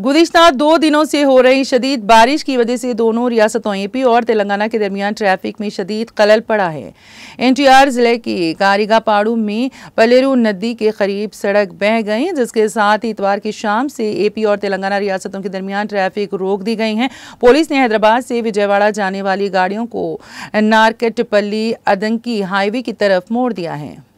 गुजशत दो दिनों से हो रही शदीद बारिश की वजह से दोनों रियासतों एपी और तेलंगाना के दरमियान ट्रैफिक में शदीद खलल पड़ा है एनटीआर ज़िले के कारीगा पाड़ू में पलेरू नदी के करीब सड़क बह गई जिसके साथ इतवार की शाम से एपी और तेलंगाना रियासतों के दरमियान ट्रैफिक रोक दी गई है पुलिस ने हैदराबाद से विजयवाड़ा जाने वाली गाड़ियों को नारकटपल्ली अदंकी हाईवे की तरफ मोड़ दिया है